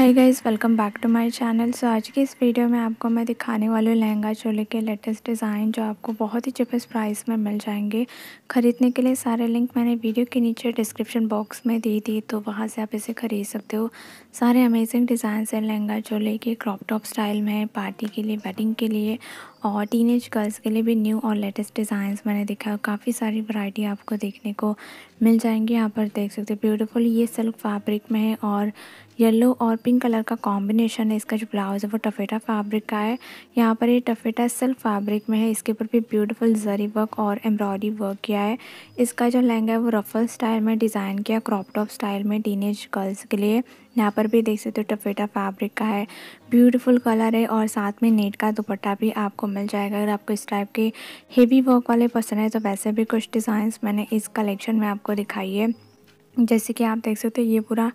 hi guys welcome back to my channel so आज की इस वीडियो में आपको मैं दिखाने वाली हूँ लहंगा चोले के लेटेस्ट डिज़ाइन जो आपको बहुत ही चिपेस्ट प्राइस में मिल जाएंगे ख़रीदने के लिए सारे लिंक मैंने वीडियो के नीचे डिस्क्रिप्शन बॉक्स में दी थी तो वहाँ से आप इसे ख़रीद सकते हो सारे अमेजिंग डिज़ाइन हैं लहंगा चोले के क्रॉप टॉप स्टाइल में पार्टी के लिए वेडिंग के लिए और एज गर्ल्स के लिए भी न्यू और लेटेस्ट डिज़ाइंस मैंने देखा काफ़ी सारी वैरायटी आपको देखने को मिल जाएंगी यहाँ पर देख सकते हैं ब्यूटीफुल ये सिल्क फैब्रिक में है और येलो और पिंक कलर का कॉम्बिनेशन है इसका जो ब्लाउज़ है वो टफेटा फैब्रिक का है यहाँ पर ये टफेटा सिल्क फैब्रिक में है इसके ऊपर भी ब्यूटीफुल जरी वर्क और एम्ब्रॉयडरी वर्क किया है इसका जो लहंगा है वो रफल स्टाइल में डिज़ाइन किया क्रॉप टॉप स्टाइल में एज गर्ल्स के लिए यहाँ पर भी देख सकते हो टफेटा फैब्रिक का है ब्यूटीफुल कलर है और साथ में नेट का दुपट्टा भी आपको मिल जाएगा अगर आपको इस टाइप के हेवी वर्क वाले पसंद है तो वैसे भी कुछ डिज़ाइंस मैंने इस कलेक्शन में आपको दिखाई है जैसे कि आप देख सकते हैं ये पूरा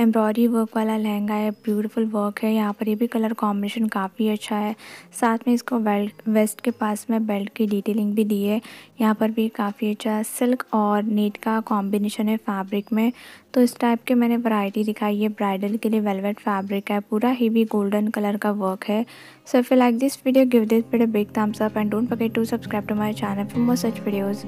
एम्ब्रॉयडरी वर्क वाला लहंगा है ब्यूटीफुल वर्क है यहाँ पर ये भी कलर कॉम्बिनेशन काफ़ी अच्छा है साथ में इसको बेल्ट वेस्ट के पास में बेल्ट की डिटेलिंग भी दी है यहाँ पर भी काफ़ी अच्छा सिल्क और नीट का कॉम्बिनेशन है फैब्रिक में तो इस टाइप के मैंने वैरायटी दिखाई है ब्राइडल के लिए वेलवेट फैब्रिक है पूरा हेवी गोल्डन कलर का वर्क है so if you like this video give this video big thumbs up and don't forget to subscribe to my channel for more such videos